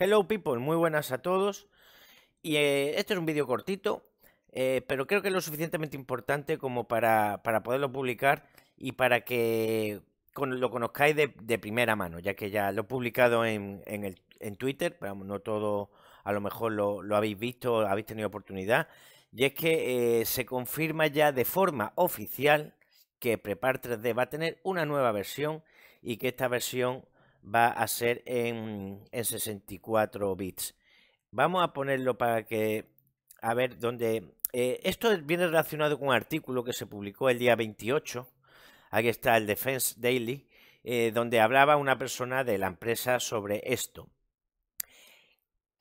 Hello people, muy buenas a todos. Y eh, este es un vídeo cortito, eh, pero creo que es lo suficientemente importante como para, poderlo publicar y para que lo conozcáis de, primera mano, ya que ya lo he publicado en, Twitter, pero no todo a lo mejor lo, habéis visto, habéis tenido oportunidad, y es que eh, se confirma ya de forma oficial que Prepar 3D va a tener una nueva versión y que esta versión va a ser en, 64 bits. Vamos a ponerlo para que, a ver, dónde... Eh, esto viene relacionado con un artículo que se publicó el día 28, aquí está el Defense Daily, eh, donde hablaba una persona de la empresa sobre esto.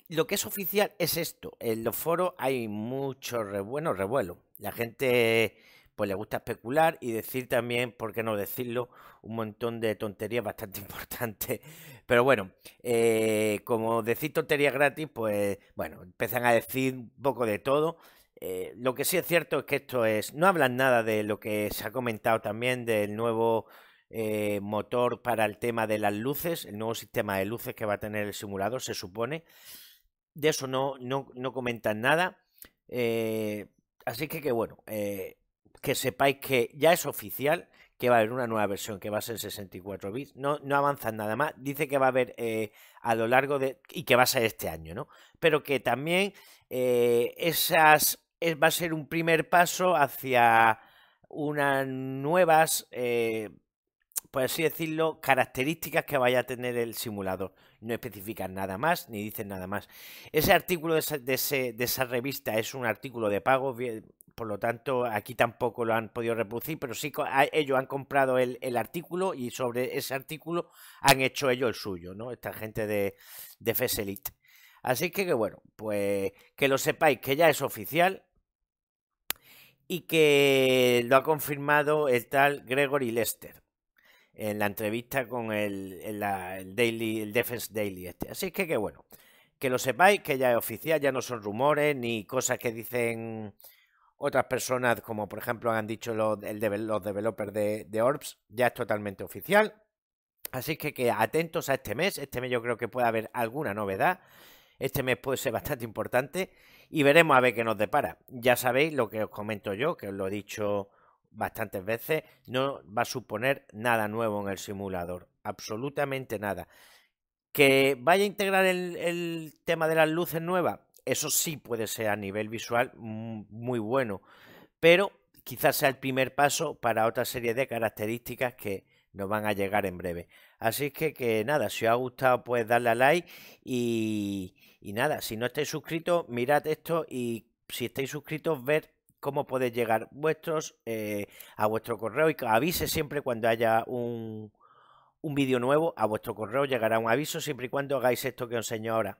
Lo que es oficial es esto, en los foros hay mucho revuelo, revuelo. La gente pues le gusta especular y decir también, por qué no decirlo, un montón de tonterías bastante importantes. Pero bueno, eh, como decir tonterías gratis, pues bueno, empiezan a decir un poco de todo. Eh, lo que sí es cierto es que esto es, no hablan nada de lo que se ha comentado también del nuevo eh, motor para el tema de las luces, el nuevo sistema de luces que va a tener el simulador, se supone. De eso no, no, comentan nada. así que, que bueno, que sepáis que ya es oficial que va a haber una nueva versión que va a ser 64 bits. No, no avanzan nada más. Dice que va a haber eh, a lo largo de. y que va a ser este año, ¿no? Pero que también eh, esas. va a ser un primer paso hacia unas nuevas. Eh, por así decirlo, características que vaya a tener el simulador. No especifican nada más ni dicen nada más. Ese artículo de, esa, de esa revista es un artículo de pago, por lo tanto, aquí tampoco lo han podido reproducir, pero sí ellos han comprado el, artículo y sobre ese artículo han hecho ellos el suyo, ¿no? Esta gente de, de Feselit. Así que, que, bueno, pues que lo sepáis, que ya es oficial y que lo ha confirmado el tal Gregory Lester en la entrevista con el, Daily, el Defense Daily este. Así que, que bueno, que lo sepáis, que ya es oficial, ya no son rumores ni cosas que dicen otras personas, como por ejemplo han dicho los, el de, los developers de, Orbs, ya es totalmente oficial. Así que, que atentos a este mes. Este mes yo creo que puede haber alguna novedad. Este mes puede ser bastante importante y veremos a ver qué nos depara. Ya sabéis lo que os comento yo, que os lo he dicho bastantes veces, no va a suponer nada nuevo en el simulador, absolutamente nada. ¿Que vaya a integrar el tema de las luces nuevas? eso sí puede ser a nivel visual muy bueno, pero quizás sea el primer paso para otra serie de características que nos van a llegar en breve. Así que, que nada, si os ha gustado, pues darle a like y, nada, si no estáis suscritos, mirad esto y si estáis suscritos, ver cómo podéis llegar vuestros eh, a vuestro correo y avise siempre cuando haya un, un vídeo nuevo a vuestro correo llegará un aviso siempre y cuando hagáis esto que os enseño ahora.